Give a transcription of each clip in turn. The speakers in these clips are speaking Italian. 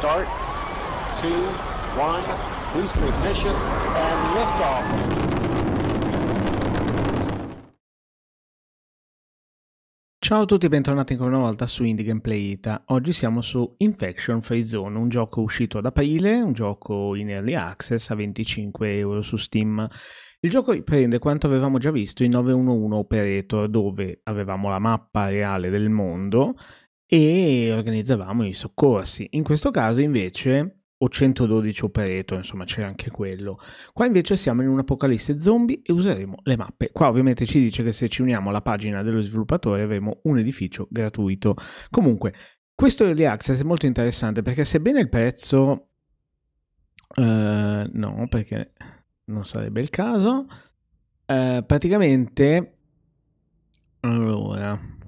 start, two, one, boost ignition, and liftoff. Ciao a tutti e bentornati ancora una volta su Indie Gameplay Ita. Oggi siamo su Infection Free Zone, un gioco uscito ad aprile, un gioco in early access a 25 euro su Steam. Il gioco riprende quanto avevamo già visto in 911 Operator, dove avevamo la mappa reale del mondo e organizzavamo i soccorsi. In questo caso invece o 112 operator, insomma c'era anche quello. Qua invece siamo in un'apocalisse zombie e useremo le mappe. Qua ovviamente ci dice che se ci uniamo alla pagina dello sviluppatore avremo un edificio gratuito. Comunque, questo early access è molto interessante perché sebbene il prezzo... Uh, no, perché non sarebbe il caso. Uh, praticamente... Allora...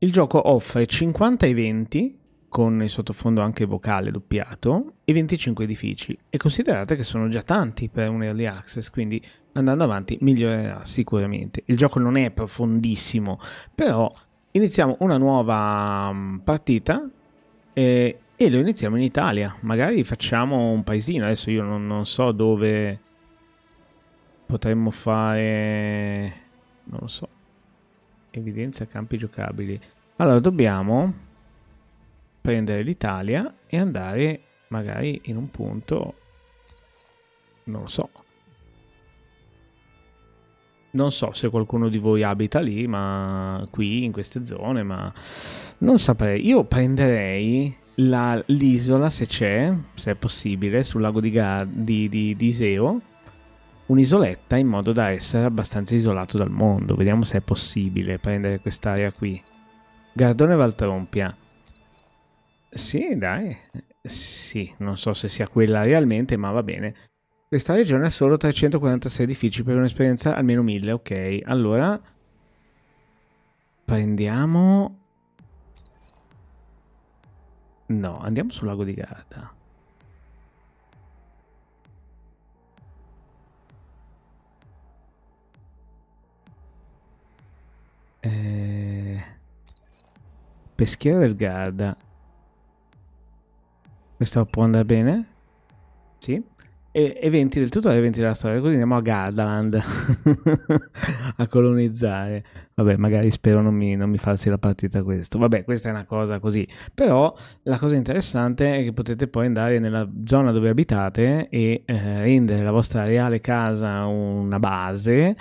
Il gioco offre 50 eventi, con il sottofondo anche vocale doppiato, e 25 edifici. E considerate che sono già tanti per un early access, quindi andando avanti migliorerà sicuramente. Il gioco non è profondissimo, però iniziamo una nuova mm, partita e, e, lo iniziamo in Italia. Magari facciamo un paesino, adesso io non, non so dove potremmo fare... non lo so. Evidenza campi giocabili. Allora, dobbiamo prendere l'Italia e andare magari in un punto, non lo so. Non so se qualcuno di voi abita lì, ma qui, in queste zone, ma non saprei. Io prenderei l'isola, se c'è, se è possibile, sul lago di, di, di, di Iseo, un'isoletta in modo da essere abbastanza isolato dal mondo. Vediamo se è possibile prendere quest'area qui. Gardone Valtrompia. Sì, dai. Sì, non so se sia quella realmente, ma va bene. Questa regione ha solo 346 edifici per un'esperienza almeno 1000, ok. Allora prendiamo No, andiamo sul lago di Garda. Eh Peschiera del Garda. Questa può andare bene? Sì. E eventi del tutto, eventi della storia. Così andiamo a Gardaland a colonizzare. Vabbè, magari spero non mi, non mi falsi la partita questo. Vabbè, questa è una cosa così. Però la cosa interessante è che potete poi andare nella zona dove abitate e eh, rendere la vostra reale casa una base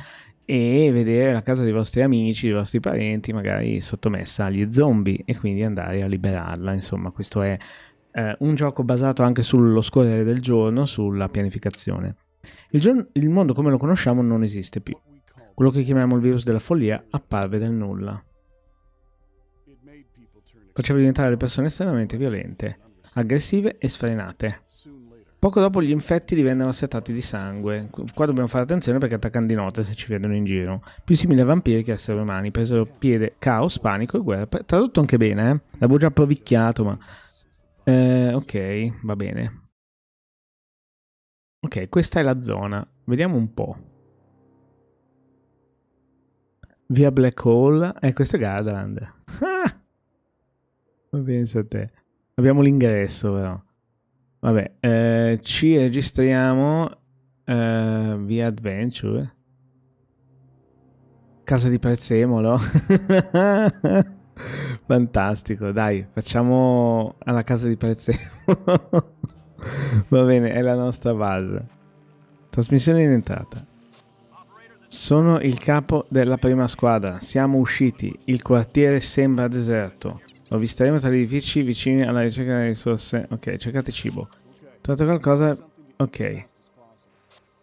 e vedere la casa dei vostri amici, dei vostri parenti magari sottomessa agli zombie e quindi andare a liberarla. Insomma, questo è eh, un gioco basato anche sullo scorrere del giorno, sulla pianificazione. Il, giorno, il mondo come lo conosciamo non esiste più. Quello che chiamiamo il virus della follia apparve dal nulla. Faceva diventare le persone estremamente violente, aggressive e sfrenate. Poco dopo gli infetti divennero assetati di sangue. Qua dobbiamo fare attenzione perché attaccano di notte se ci vedono in giro. Più simili a vampiri che a esseri umani. Presero piede caos, panico e guerra. Tradotto anche bene, eh? L'avevo già provicchiato, ma... Eh, ok, va bene. Ok, questa è la zona. Vediamo un po'. Via Black Hole. Eh, questo è Gardaland. Ah! Pensa a te. Abbiamo l'ingresso, però. Vabbè, eh, ci registriamo eh, via Adventure. Casa di Prezzemolo. Fantastico, dai, facciamo alla casa di Prezzemolo. Va bene, è la nostra base. Trasmissione in entrata. Sono il capo della prima squadra, siamo usciti, il quartiere sembra deserto. Lo visteremo tra gli edifici vicini alla ricerca delle risorse. Ok, cercate cibo. Trovate qualcosa? Ok.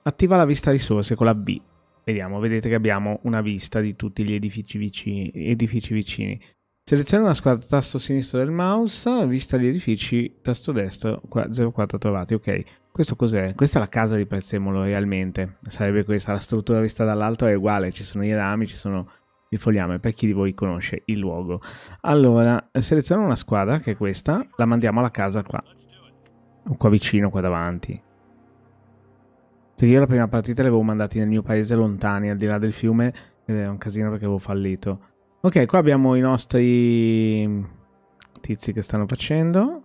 Attiva la vista risorse con la B. Vediamo, vedete che abbiamo una vista di tutti gli edifici vicini. Edifici vicini. Seleziona la squadra tasto sinistro del mouse, vista gli edifici, tasto destro, 04 trovati, ok. Questo cos'è? Questa è la casa di Pezzemolo realmente, sarebbe questa, la struttura vista dall'alto è uguale, ci sono i rami, ci sono il fogliame, per chi di voi conosce il luogo. Allora, seleziona una squadra, che è questa, la mandiamo alla casa qua, qua vicino, qua davanti. Se io la prima partita le avevo mandati nel mio paese lontani, al di là del fiume, ed è un casino perché avevo fallito. Ok, qua abbiamo i nostri tizi che stanno facendo.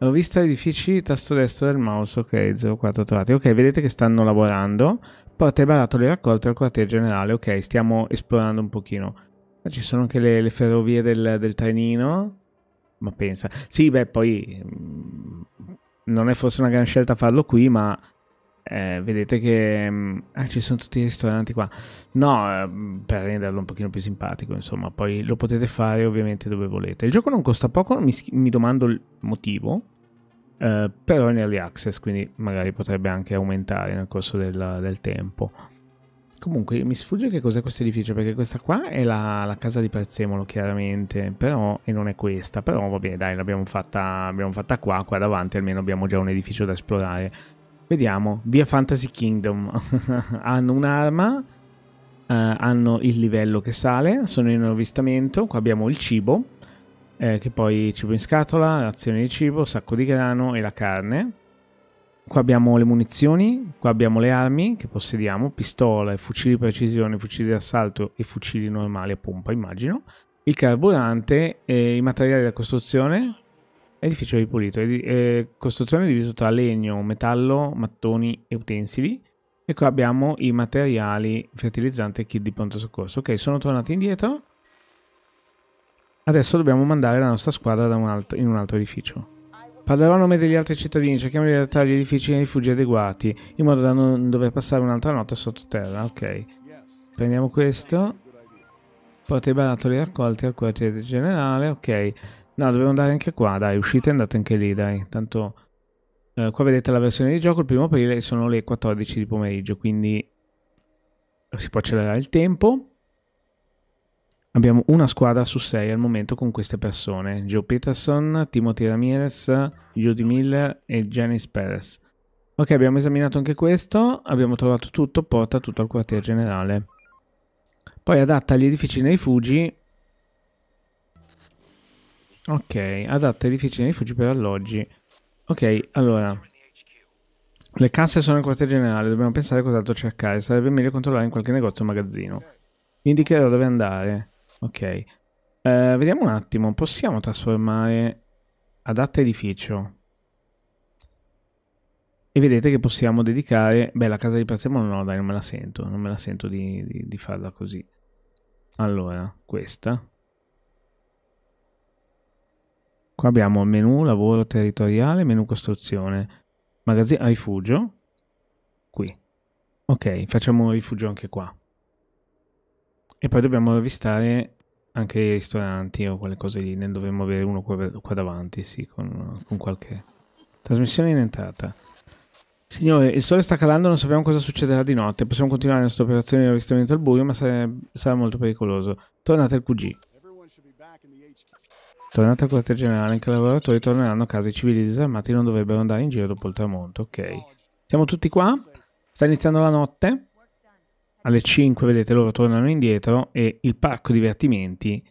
Ho visto edifici, tasto destro del mouse, ok, 04 trovati. Ok, vedete che stanno lavorando. Porta e barattoli raccolti al quartier generale, ok, stiamo esplorando un pochino. Qua ci sono anche le, le ferrovie del, del, trenino. Ma pensa. Sì, beh, poi... Mh, mm, non è forse una gran scelta farlo qui, ma eh, vedete che mm, ah, ci sono tutti i ristoranti qua. No, eh, per renderlo un pochino più simpatico, insomma, poi lo potete fare ovviamente dove volete. Il gioco non costa poco, mi, mi domando il motivo, eh, però è in early access, quindi magari potrebbe anche aumentare nel corso del, del tempo. Comunque mi sfugge che cos'è questo edificio, perché questa qua è la, la, casa di Prezzemolo, chiaramente, però, e non è questa, però va bene, dai, l'abbiamo fatta, fatta, qua, qua davanti almeno abbiamo già un edificio da esplorare. Vediamo, via Fantasy Kingdom. hanno un'arma, eh, hanno il livello che sale, sono in avvistamento, qua abbiamo il cibo, eh, che poi cibo in scatola, azione di cibo, sacco di grano e la carne. Qua abbiamo le munizioni, qua abbiamo le armi che possediamo, pistola, fucili di precisione, fucili d'assalto e fucili normali a pompa, immagino. Il carburante, e i materiali da costruzione, Edificio ripulito. Ed, eh, costruzione diviso tra legno, metallo, mattoni e utensili. E qua abbiamo i materiali fertilizzante e kit di pronto soccorso. Ok, sono tornati indietro. Adesso dobbiamo mandare la nostra squadra un altro, in un altro edificio. Parlerò a nome degli altri cittadini, cerchiamo di adattare gli edifici e rifugi adeguati, in modo da non dover passare un'altra notte sottoterra, ok. Prendiamo questo. Porta i barattoli raccolti al quartiere generale, ok. No, dobbiamo andare anche qua, dai, uscite e andate anche lì, dai. Tanto eh, qua vedete la versione di gioco, il primo aprile sono le 14 di pomeriggio, quindi si può accelerare il tempo. Abbiamo una squadra su sei al momento con queste persone. Joe Peterson, Timothy Ramirez, Judy Miller e Janice Perez. Ok, abbiamo esaminato anche questo, abbiamo trovato tutto, porta tutto al quartier generale. Poi adatta gli edifici nei rifugi Ok, adatta edifici nei rifugi per alloggi. Ok, allora. Le casse sono al quartier generale, dobbiamo pensare cos'altro cercare. Sarebbe meglio controllare in qualche negozio o magazzino. Vi indicherò dove andare. Ok. Eh, vediamo un attimo, possiamo trasformare adatta edificio. E vedete che possiamo dedicare... Beh, la casa di Prezzemolo no, dai, non me la sento. Non me la sento di, di, di farla così. Allora, questa. Qua abbiamo menu lavoro territoriale, menu costruzione, magazzino rifugio, qui. Ok, facciamo rifugio anche qua. E poi dobbiamo avvistare anche i ristoranti o quelle cose lì, ne dovremmo avere uno qua, qua davanti, sì, con, con qualche... Trasmissione in entrata. Signore, il sole sta calando, non sappiamo cosa succederà di notte. Possiamo continuare la nostra operazione di avvistamento al buio, ma sare... sarà molto pericoloso. Tornate al QG. Tornata certo, al quartier generale, anche i lavoratori torneranno a casa. I civili disarmati non dovrebbero andare in giro dopo il tramonto. Ok. Siamo tutti qua? Sta iniziando la notte? Alle 5, vedete, loro tornano indietro e il parco divertimenti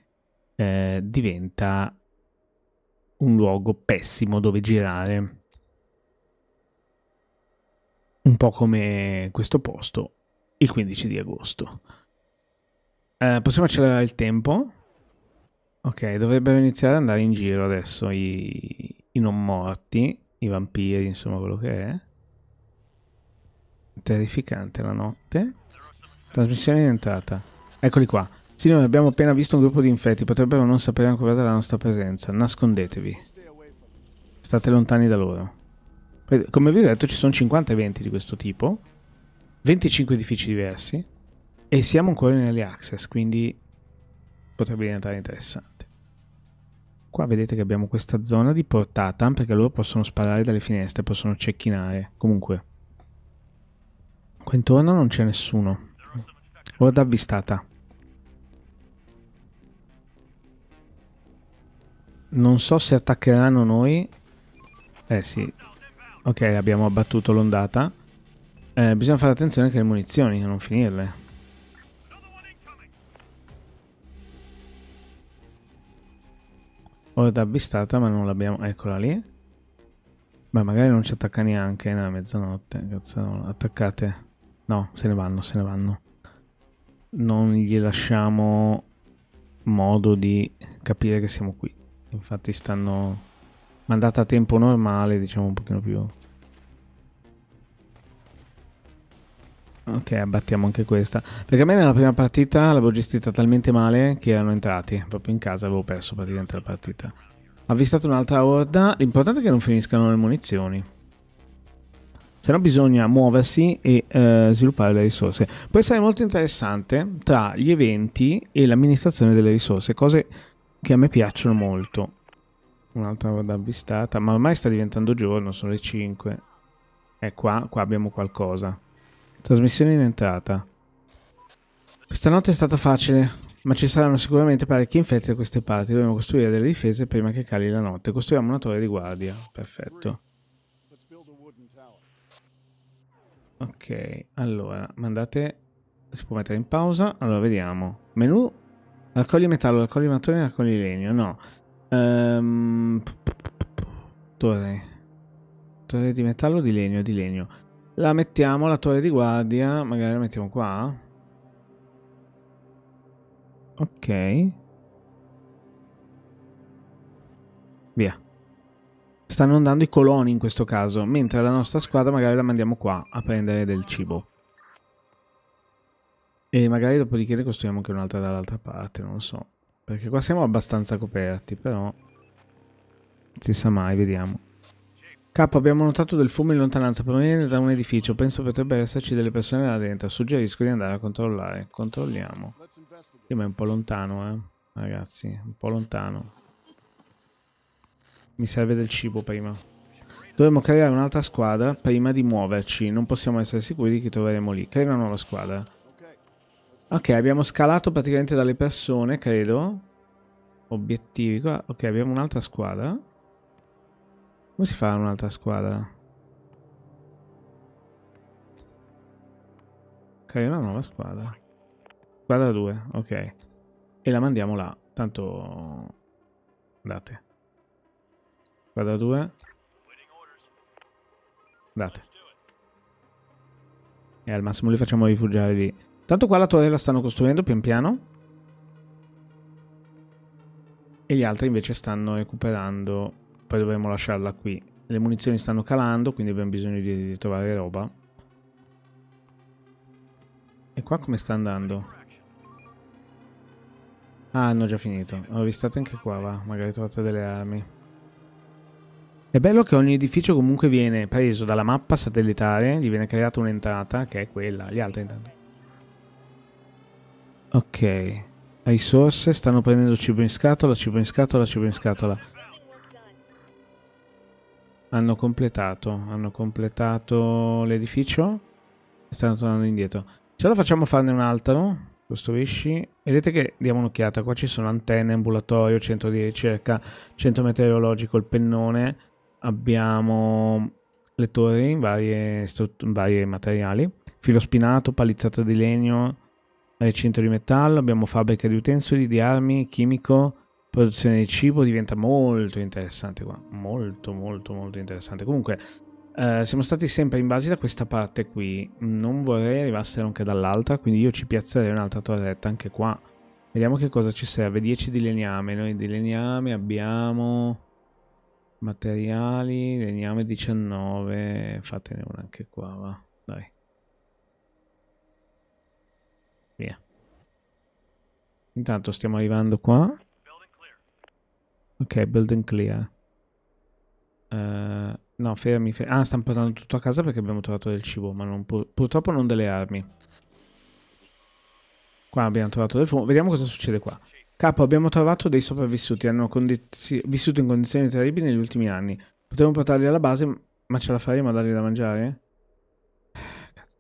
eh, diventa un luogo pessimo dove girare. Un po' come questo posto il 15 di agosto. Eh, possiamo accelerare il tempo? Ok, dovrebbero iniziare ad andare in giro adesso i, i non morti, i vampiri, insomma quello che è. Terrificante la notte. Trasmissione in entrata. Eccoli qua. Sì, noi abbiamo appena visto un gruppo di infetti, potrebbero non sapere ancora della nostra presenza. Nascondetevi. State lontani da loro. Come vi ho detto ci sono 50 eventi di questo tipo, 25 edifici diversi e siamo ancora in early access, quindi potrebbe diventare interessante. Qua vedete che abbiamo questa zona di portata perché loro possono sparare dalle finestre, possono cecchinare. Comunque. Qua intorno non c'è nessuno. Orda avvistata. Non so se attaccheranno noi. Eh sì. Ok, abbiamo abbattuto l'ondata. Eh, bisogna fare attenzione anche alle munizioni, a non finirle. Ho avvistata ma non l'abbiamo... Eccola lì. Beh, magari non ci attacca neanche nella mezzanotte. cazzo, Attaccate. No, se ne vanno, se ne vanno. Non gli lasciamo modo di capire che siamo qui. Infatti stanno... mandata a tempo normale, diciamo un pochino più... Ok, abbattiamo anche questa. Perché a me nella prima partita l'avevo gestita talmente male che erano entrati. Proprio in casa avevo perso praticamente la partita. Avvistato un'altra orda. L'importante è che non finiscano le munizioni. Se no bisogna muoversi e eh, sviluppare le risorse. Può essere molto interessante tra gli eventi e l'amministrazione delle risorse. Cose che a me piacciono molto. Un'altra orda avvistata. Ma ormai sta diventando giorno, sono le 5. E qua, qua abbiamo qualcosa. Trasmissione in entrata. Questa notte è stata facile, ma ci saranno sicuramente parecchie infetti da queste parti. Dobbiamo costruire delle difese prima che cali la notte. Costruiamo una torre di guardia. Perfetto. Ok, allora, mandate... Si può mettere in pausa. Allora, vediamo. Menu. Raccogli metallo, raccogli mattone, raccogli legno. No. Um, torre. Torre di metallo, di legno, di legno. La mettiamo la torre di guardia, magari la mettiamo qua. Ok. Via. Stanno andando i coloni in questo caso, mentre la nostra squadra magari la mandiamo qua a prendere del cibo. E magari dopodiché ne costruiamo anche un'altra dall'altra parte, non lo so. Perché qua siamo abbastanza coperti, però... Non Si sa mai, vediamo. Capo, abbiamo notato del fumo in lontananza proveniente da un edificio. Penso potrebbe esserci delle persone là dentro. Suggerisco di andare a controllare. Controlliamo. Sì, ma è un po' lontano, eh. Ragazzi, un po' lontano. Mi serve del cibo prima. Dovremmo creare un'altra squadra prima di muoverci. Non possiamo essere sicuri di chi troveremo lì. Crea una nuova squadra. Ok, abbiamo scalato praticamente dalle persone, credo. Obiettivi qua. Ok, abbiamo un'altra squadra. Come si fa un'altra squadra? Crea una nuova squadra. Squadra 2, ok. E la mandiamo là. Tanto... Andate. Squadra 2. Andate. E al massimo li facciamo rifugiare lì. Tanto qua la torre la stanno costruendo pian piano. E gli altri invece stanno recuperando poi dovremmo lasciarla qui. Le munizioni stanno calando, quindi abbiamo bisogno di, di trovare roba. E qua come sta andando? Ah, hanno già finito. Ho ristate anche qua, va. Magari trovate delle armi. È bello che ogni edificio comunque viene preso dalla mappa satellitare, gli viene creata un'entrata, che è quella, gli altri intanto. Ok, risorse, stanno prendendo cibo in scatola, cibo in scatola, cibo in scatola. Hanno completato, hanno completato l'edificio e stanno tornando indietro. Ce la facciamo farne un altro? costruisci Vedete che diamo un'occhiata, qua ci sono antenne, ambulatorio, centro di ricerca, centro meteorologico, il pennone. Abbiamo lettori in, varie in vari materiali. Filo spinato, palizzata di legno, recinto di metallo. Abbiamo fabbrica di utensili, di armi, chimico, produzione di cibo diventa molto interessante qua, molto molto molto interessante. Comunque eh, siamo stati sempre in base da questa parte qui, non vorrei arrivassero anche dall'altra, quindi io ci piazzerei un'altra torretta anche qua. Vediamo che cosa ci serve, 10 di legname, noi di legname abbiamo materiali, legname 19, fatene una anche qua, va, dai. Via. Intanto stiamo arrivando qua. Ok, building clear. Uh, no, fermi, fermi. Ah, stanno portando tutto a casa perché abbiamo trovato del cibo, ma non pur purtroppo non delle armi. Qua abbiamo trovato del fumo. Vediamo cosa succede qua. Capo, abbiamo trovato dei sopravvissuti. Hanno vissuto in condizioni terribili negli ultimi anni. Potremmo portarli alla base, ma ce la faremo a dargli da mangiare? Cazzo.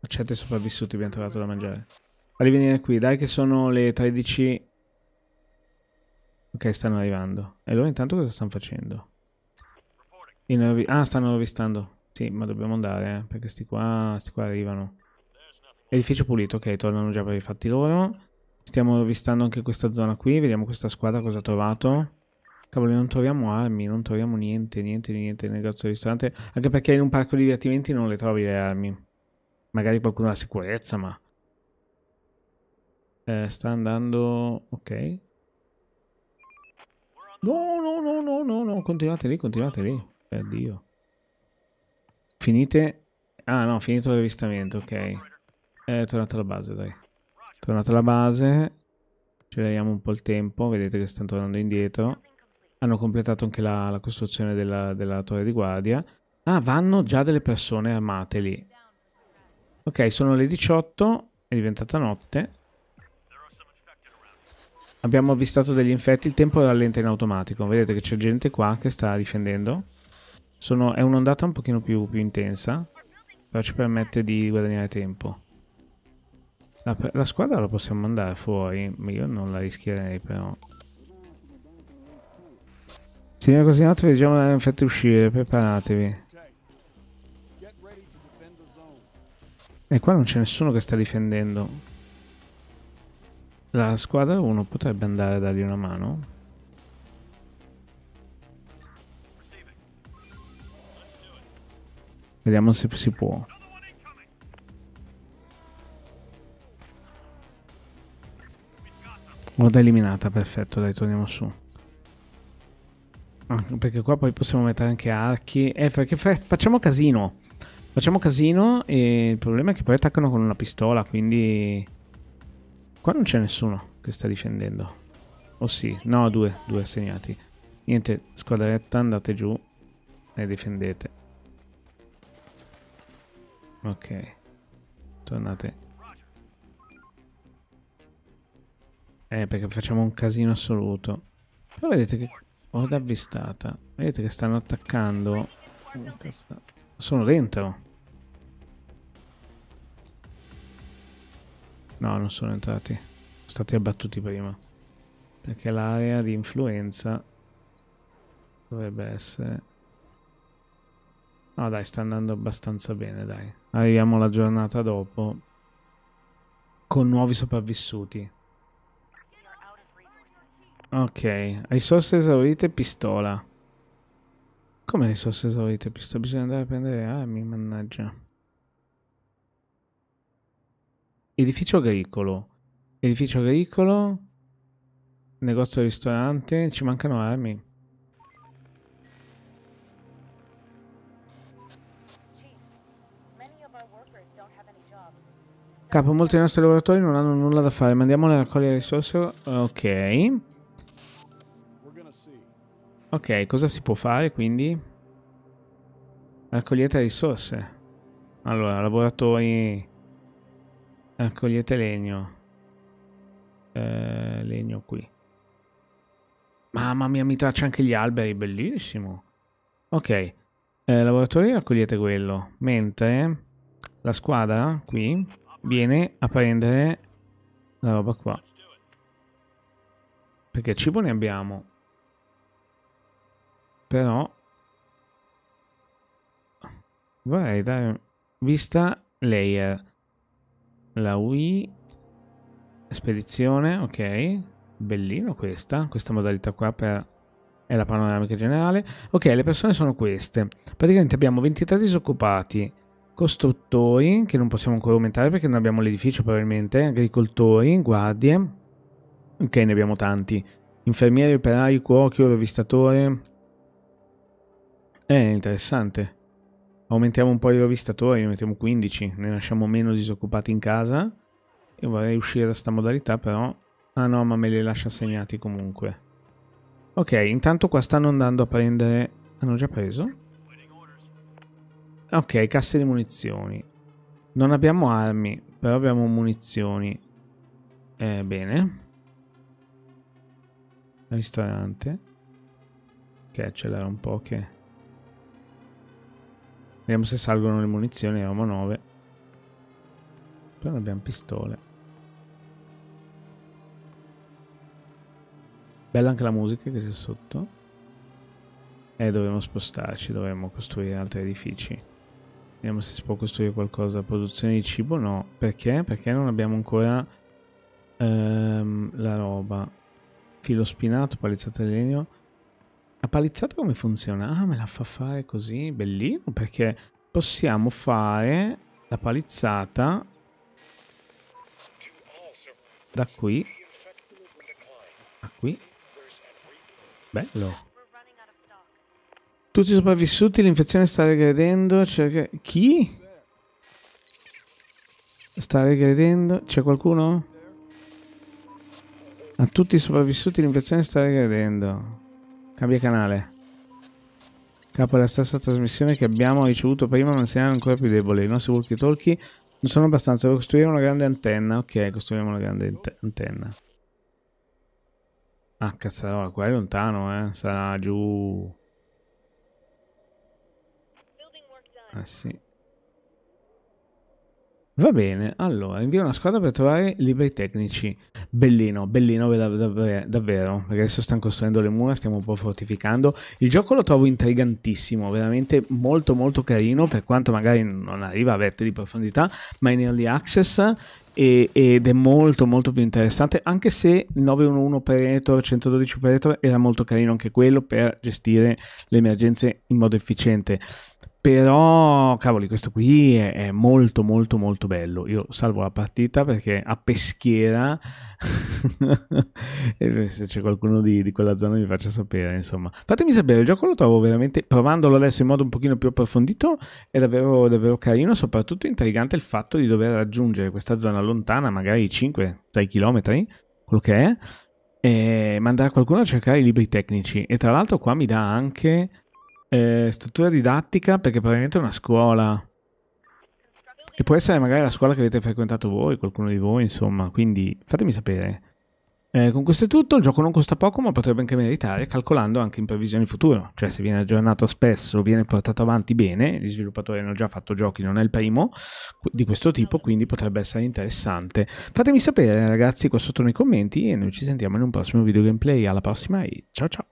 Accetta i sopravvissuti, abbiamo trovato da mangiare. Fali venire qui, dai che sono le 13 Ok, stanno arrivando. E loro intanto cosa stanno facendo? Inavi ah, stanno avvistando. Sì, ma dobbiamo andare, eh, perché sti qua, sti qua arrivano. Edificio pulito, ok, tornano già per i fatti loro. Stiamo avvistando anche questa zona qui, vediamo questa squadra cosa ha trovato. Cavolo, non troviamo armi, non troviamo niente, niente, niente nel negozio ristorante. Anche perché in un parco di divertimenti non le trovi le armi. Magari qualcuno ha sicurezza, ma... Eh, sta andando... ok. No, no, no, no, no, no, continuate lì, continuate lì. Per Dio. Finite... Ah no, finito l'avvistamento, ok. Eh, è tornata alla base, dai. Tornata alla base. Acceleriamo un po' il tempo, vedete che stanno tornando indietro. Hanno completato anche la, la costruzione della, della torre di guardia. Ah, vanno già delle persone armate lì. Ok, sono le 18, è diventata notte. Abbiamo avvistato degli infetti, il tempo rallenta in automatico. Vedete che c'è gente qua che sta difendendo. Sono, è un'ondata un pochino più, più, intensa, però ci permette di guadagnare tempo. La, la squadra la possiamo mandare fuori, ma io non la rischierei però. Signor Cosinato, vediamo le infette uscire, preparatevi. E qua non c'è nessuno che sta difendendo. La squadra 1 potrebbe andare a dargli una mano? Vediamo se si può. Guarda eliminata, perfetto, dai, torniamo su. Ah, perché qua poi possiamo mettere anche archi. Eh, perché facciamo casino. Facciamo casino e il problema è che poi attaccano con una pistola, quindi... Qua non c'è nessuno che sta difendendo. O oh, sì, no, due, due assegnati. Niente, squadretta, andate giù e difendete. Ok. Tornate. Eh, perché facciamo un casino assoluto. Però vedete che... Ho d'avvistata. Vedete che stanno attaccando. Sono dentro. No, non sono entrati. Sono stati abbattuti prima. Perché l'area di influenza dovrebbe essere... No dai, sta andando abbastanza bene, dai. Arriviamo la giornata dopo con nuovi sopravvissuti. Ok, risorse esaurite pistola. Come risorse esaurite pistola? Bisogna andare a prendere armi, mannaggia. Edificio agricolo. Edificio agricolo. Negozio ristorante. Ci mancano armi. Capo, molti dei nostri lavoratori non hanno nulla da fare. Mandiamole a raccogliere risorse. Ok. Ok, cosa si può fare quindi? Raccogliete risorse. Allora, lavoratori Raccogliete legno. Eh, legno qui. Mamma mia, mi traccia anche gli alberi, bellissimo. Ok, eh, laboratorio raccogliete quello. Mentre la squadra qui viene a prendere la roba qua. Perché cibo ne abbiamo. Però vorrei dare vista layer. La Wii. Spedizione, ok. Bellino questa, questa modalità qua per... è la panoramica generale. Ok, le persone sono queste. Praticamente abbiamo 23 disoccupati, costruttori, che non possiamo ancora aumentare perché non abbiamo l'edificio probabilmente, agricoltori, guardie. Ok, ne abbiamo tanti. Infermieri, operai, cuochi, rovistatore eh, È interessante aumentiamo un po' i rovistatori, ne mettiamo 15, ne lasciamo meno disoccupati in casa. E vorrei uscire da sta modalità però... Ah no, ma me li lascia assegnati comunque. Ok, intanto qua stanno andando a prendere... Hanno già preso? Ok, casse di munizioni. Non abbiamo armi, però abbiamo munizioni. Eh, bene. Ristorante. Ok, ce l'era un po' che... Vediamo se salgono le munizioni, abbiamo 9. Però non abbiamo pistole. Bella anche la musica che c'è sotto. E eh, dobbiamo spostarci, dovremmo costruire altri edifici. Vediamo se si può costruire qualcosa. Produzione di cibo? No. Perché? Perché non abbiamo ancora ehm, la roba. Filo spinato, palizzata di legno. La palizzata come funziona? Ah, me la fa fare così, bellino, perché possiamo fare la palizzata da qui a qui. Bello. Tutti sopravvissuti, l'infezione sta regredendo, cerca... Chi? Sta regredendo, c'è qualcuno? A tutti i sopravvissuti l'infezione sta regredendo. Cambia canale. Capo della stessa trasmissione che abbiamo ricevuto prima, ma il segnale è ancora più debole. I nostri walkie-talkie non sono abbastanza. Devo costruire una grande antenna. Ok, costruiamo una grande antenna. Ah, cazzarola, qua è lontano, eh. Sarà giù... Ah, sì. Va bene, allora invio una squadra per trovare libri tecnici. Bellino, bellino davvero, perché adesso stanno costruendo le mura, stiamo un po' fortificando. Il gioco lo trovo intrigantissimo, veramente molto molto carino, per quanto magari non arriva a vette di profondità, ma in early access e, ed è molto molto più interessante, anche se 911 Operator, 112 Operator era molto carino anche quello per gestire le emergenze in modo efficiente però, cavoli, questo qui è, è, molto, molto, molto bello. Io salvo la partita perché a peschiera, se c'è qualcuno di, di, quella zona, vi faccia sapere. Insomma, fatemi sapere. Il gioco lo trovo veramente, provandolo adesso in modo un pochino più approfondito, è davvero, davvero carino. Soprattutto intrigante il fatto di dover raggiungere questa zona lontana, magari 5-6 km, quello che è, e mandare qualcuno a cercare i libri tecnici. E tra l'altro, qua mi dà anche eh, struttura didattica perché probabilmente è una scuola e può essere magari la scuola che avete frequentato voi, qualcuno di voi, insomma, quindi fatemi sapere. Eh, con questo è tutto, il gioco non costa poco ma potrebbe anche meritare calcolando anche in previsioni futuro, cioè se viene aggiornato spesso, viene portato avanti bene, gli sviluppatori hanno già fatto giochi, non è il primo di questo tipo, quindi potrebbe essere interessante. Fatemi sapere ragazzi qua sotto nei commenti e noi ci sentiamo in un prossimo video gameplay, alla prossima e ciao ciao!